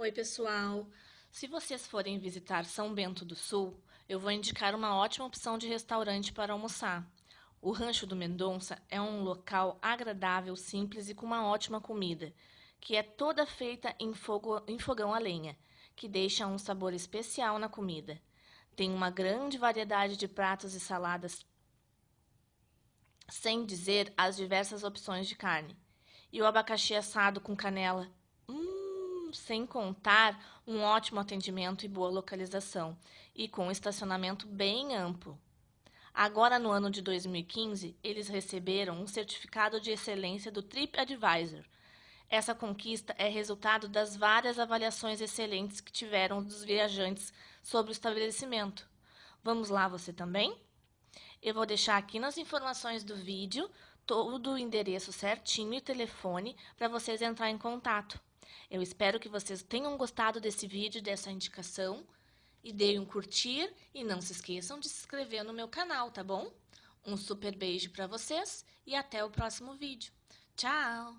Oi, pessoal. Se vocês forem visitar São Bento do Sul, eu vou indicar uma ótima opção de restaurante para almoçar. O Rancho do Mendonça é um local agradável, simples e com uma ótima comida, que é toda feita em, fogo, em fogão a lenha, que deixa um sabor especial na comida. Tem uma grande variedade de pratos e saladas, sem dizer as diversas opções de carne. E o abacaxi assado com canela, sem contar um ótimo atendimento e boa localização, e com um estacionamento bem amplo. Agora, no ano de 2015, eles receberam um certificado de excelência do TripAdvisor. Essa conquista é resultado das várias avaliações excelentes que tiveram dos viajantes sobre o estabelecimento. Vamos lá, você também? Eu vou deixar aqui nas informações do vídeo todo o endereço certinho e telefone para vocês entrar em contato. Eu espero que vocês tenham gostado desse vídeo, dessa indicação. E deem um curtir e não se esqueçam de se inscrever no meu canal, tá bom? Um super beijo para vocês e até o próximo vídeo. Tchau!